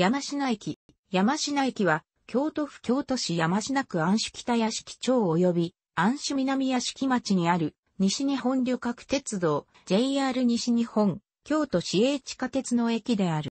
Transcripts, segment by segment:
山科駅。山科駅は、京都府京都市山科区安宿北屋敷町及び、安宿南屋敷町にある、西日本旅客鉄道、JR 西日本、京都市営地下鉄の駅である。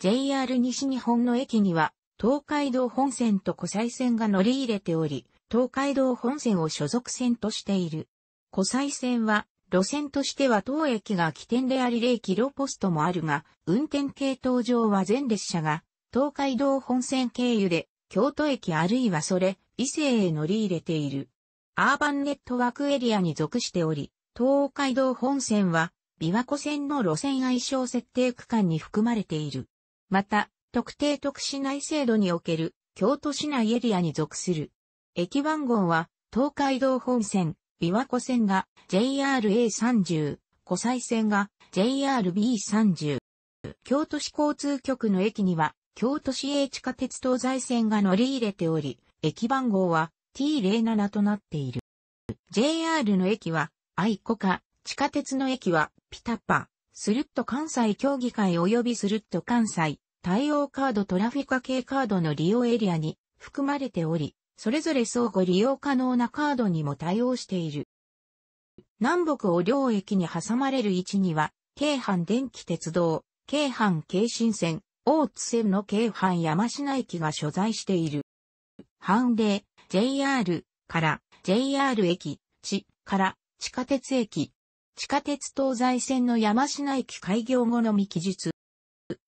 JR 西日本の駅には、東海道本線と湖西線が乗り入れており、東海道本線を所属線としている。湖西線は、路線としては当駅が起点であり0キロポストもあるが、運転系統上は全列車が東海道本線経由で京都駅あるいはそれ、伊勢へ乗り入れている。アーバンネットワークエリアに属しており、東海道本線は琵琶湖線の路線相性設定区間に含まれている。また、特定特市内制度における京都市内エリアに属する。駅番号は東海道本線、琵琶湖線が JRA30、湖西線が JRB30。京都市交通局の駅には、京都市営地下鉄東西線が乗り入れており、駅番号は T07 となっている。JR の駅は、愛子か、地下鉄の駅は、ピタッパ、スルッと関西協議会及びスルッと関西、対応カードトラフィカ系カードの利用エリアに含まれており、それぞれ相互利用可能なカードにも対応している。南北を両駅に挟まれる位置には、京阪電気鉄道、京阪京新線、大津線の京阪山科駅が所在している。阪霊、JR から JR 駅、地から地下鉄駅、地下鉄東西線の山科駅開業後の未記述。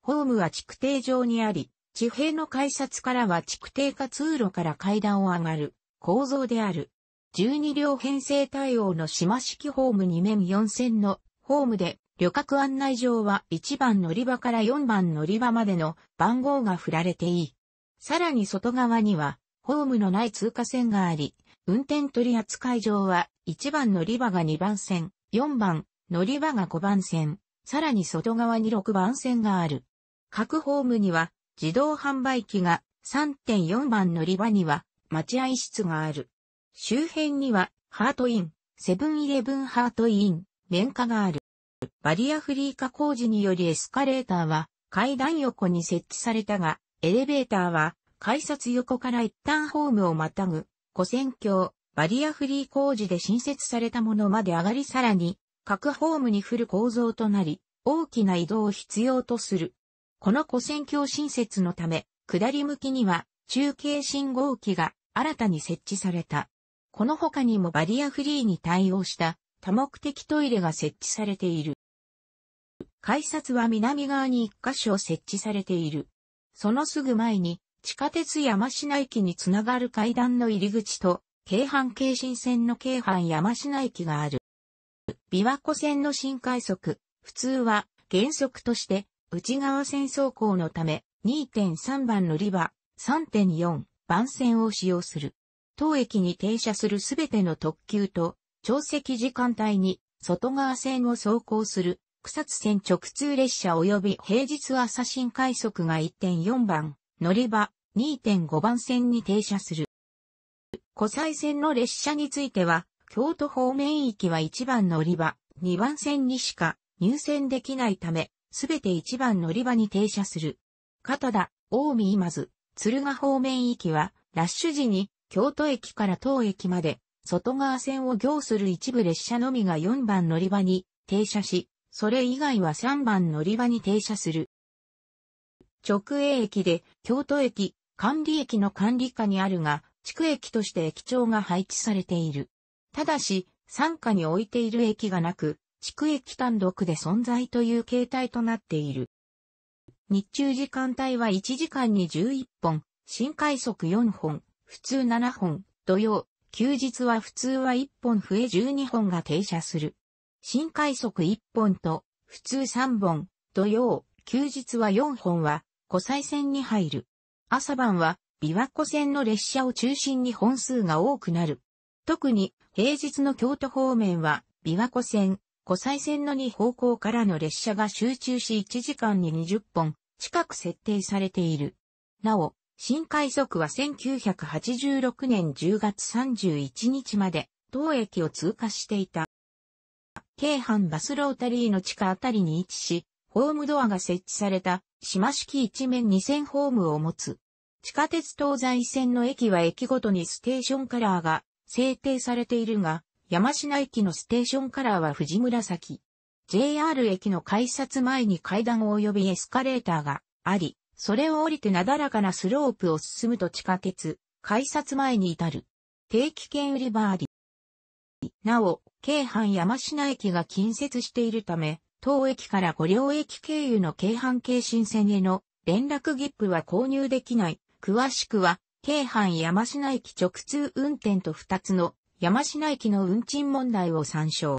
ホームは築堤上にあり、地平の改札からは地区低下通路から階段を上がる構造である。12両編成対応の島式ホーム2面4線のホームで旅客案内場は1番乗り場から4番乗り場までの番号が振られていい。さらに外側にはホームのない通過線があり、運転取扱場は1番乗り場が2番線、4番乗り場が5番線、さらに外側に6番線がある。各ホームには自動販売機が3.4番乗り場には待合室がある。周辺にはハートイン、セブンイレブンハートイン、綿花がある。バリアフリー化工事によりエスカレーターは階段横に設置されたが、エレベーターは改札横から一旦ホームをまたぐ、古戦橋、バリアフリー工事で新設されたものまで上がりさらに、各ホームに降る構造となり、大きな移動を必要とする。この古線橋新設のため、下り向きには中継信号機が新たに設置された。この他にもバリアフリーに対応した多目的トイレが設置されている。改札は南側に1箇所設置されている。そのすぐ前に地下鉄山科駅につながる階段の入り口と京阪京新線の京阪山科駅がある。琵琶湖線の新快速、普通は原則として内側線走行のため2.3番乗り場、3.4番線を使用する。当駅に停車するすべての特急と、潮汐時間帯に外側線を走行する草津線直通列車及び平日朝新快速が1.4番、乗り場2.5番線に停車する。湖西線の列車については、京都方面域は1番乗り場、2番線にしか入線できないため、すべて1番乗り場に停車する。片田、大見今津、鶴ヶ方面行きは、ラッシュ時に、京都駅から当駅まで、外側線を行する一部列車のみが4番乗り場に停車し、それ以外は3番乗り場に停車する。直営駅で、京都駅、管理駅の管理下にあるが、地区駅として駅長が配置されている。ただし、参加に置いている駅がなく、地区駅単独で存在という形態となっている。日中時間帯は1時間に11本、新快速4本、普通7本、土曜、休日は普通は1本増え12本が停車する。新快速1本と、普通3本、土曜、休日は4本は、湖西線に入る。朝晩は、琵琶湖線の列車を中心に本数が多くなる。特に、平日の京都方面は、琵琶湖線、湖西線の2方向からの列車が集中し1時間に20本近く設定されている。なお、新快速は1986年10月31日まで当駅を通過していた。京阪バスロータリーの地下あたりに位置し、ホームドアが設置された島式一面2000ホームを持つ。地下鉄東西線の駅は駅ごとにステーションカラーが制定されているが、山科駅のステーションカラーは藤紫。JR 駅の改札前に階段及びエスカレーターがあり、それを降りてなだらかなスロープを進むと地下鉄、改札前に至る。定期券売り場あり。なお、京阪山科駅が近接しているため、当駅から五両駅経由の京阪京新線への連絡切符は購入できない。詳しくは、京阪山科駅直通運転と2つの山科駅の運賃問題を参照。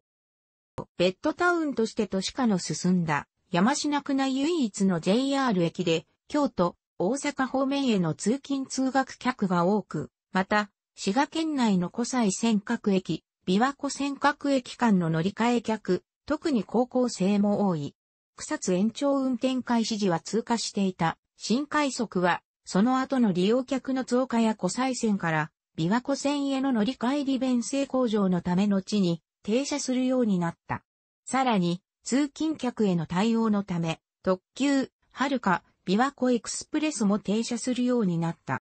ベッドタウンとして都市化の進んだ山科区内唯一の JR 駅で、京都、大阪方面への通勤通学客が多く、また、滋賀県内の古西尖閣駅、琵琶湖尖閣駅間の乗り換え客、特に高校生も多い。草津延長運転開始時は通過していた新快速は、その後の利用客の増加や湖西線から琵琶湖線への乗り換え利便性向上のための地に停車するようになった。さらに、通勤客への対応のため、特急、はるか、琵琶湖エクスプレスも停車するようになった。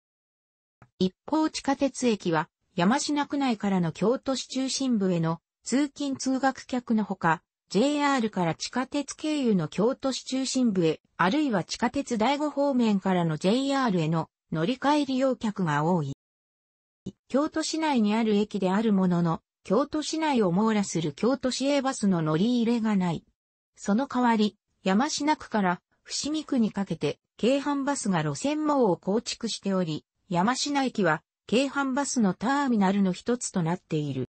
一方地下鉄駅は、山品区内からの京都市中心部への通勤通学客のほか、JR から地下鉄経由の京都市中心部へ、あるいは地下鉄第五方面からの JR への乗り換え利用客が多い。京都市内にある駅であるものの、京都市内を網羅する京都市営バスの乗り入れがない。その代わり、山科区から伏見区にかけて、京阪バスが路線網を構築しており、山科駅は、京阪バスのターミナルの一つとなっている。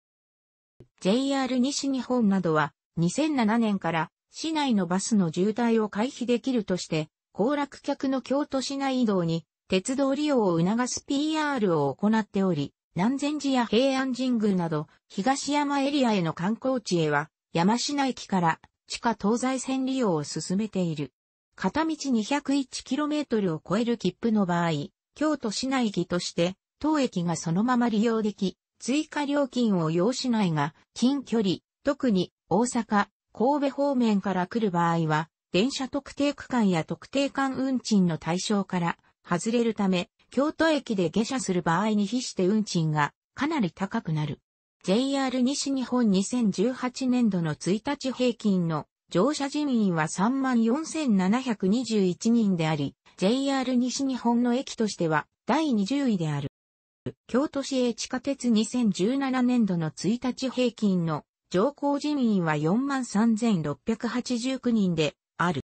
JR 西日本などは、2007年から、市内のバスの渋滞を回避できるとして、行楽客の京都市内移動に、鉄道利用を促す PR を行っており、南禅寺や平安神宮など、東山エリアへの観光地へは、山科駅から地下東西線利用を進めている。片道 201km を超える切符の場合、京都市内駅として当駅がそのまま利用でき、追加料金を要しないが、近距離、特に大阪、神戸方面から来る場合は、電車特定区間や特定間運賃の対象から外れるため、京都駅で下車する場合に比して運賃がかなり高くなる。JR 西日本2018年度の1日平均の乗車人員は34,721人であり、JR 西日本の駅としては第20位である。京都市営地下鉄2017年度の1日平均の乗降人員は43,689人である。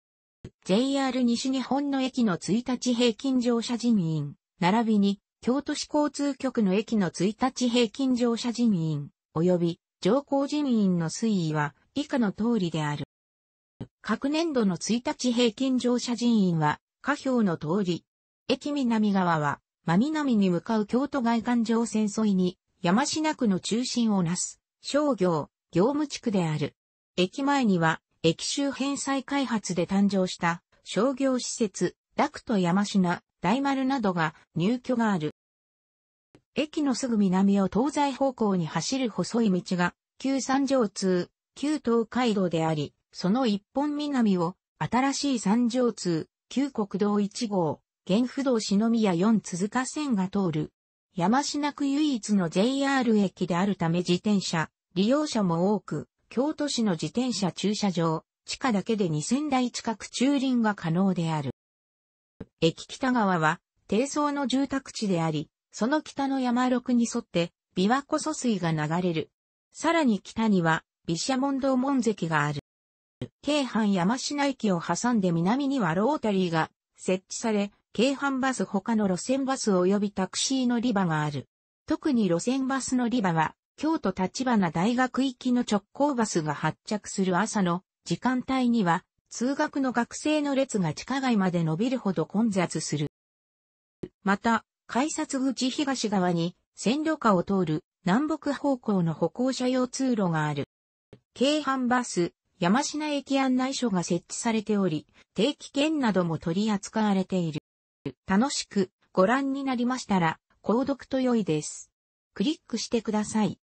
JR 西日本の駅の1日平均乗車人員並びに、京都市交通局の駅の1日平均乗車人員、及び乗降人員の推移は以下の通りである。各年度の1日平均乗車人員は、下表の通り、駅南側は、真南に向かう京都外環上線沿いに、山品区の中心をなす、商業、業務地区である。駅前には、駅周辺再開発で誕生した、商業施設、ダクト山品、大丸などが入居がある。駅のすぐ南を東西方向に走る細い道が、旧三条通、旧東海道であり、その一本南を、新しい三条通、旧国道1号、現不動篠宮4鈴鹿線が通る。山科区唯一の JR 駅であるため自転車、利用者も多く、京都市の自転車駐車場、地下だけで2000台近く駐輪が可能である。駅北側は、低層の住宅地であり、その北の山麓に沿って、琵琶湖疎水が流れる。さらに北には、毘沙門堂門跡がある。京阪山科駅を挟んで南にはロータリーが設置され、京阪バス他の路線バス及びタクシー乗り場がある。特に路線バス乗り場は、京都立花大学行きの直行バスが発着する朝の時間帯には、通学の学生の列が地下街まで伸びるほど混雑する。また、改札口東側に線路下を通る南北方向の歩行者用通路がある。京阪バス、山科駅案内所が設置されており、定期券なども取り扱われている。楽しくご覧になりましたら、購読と良いです。クリックしてください。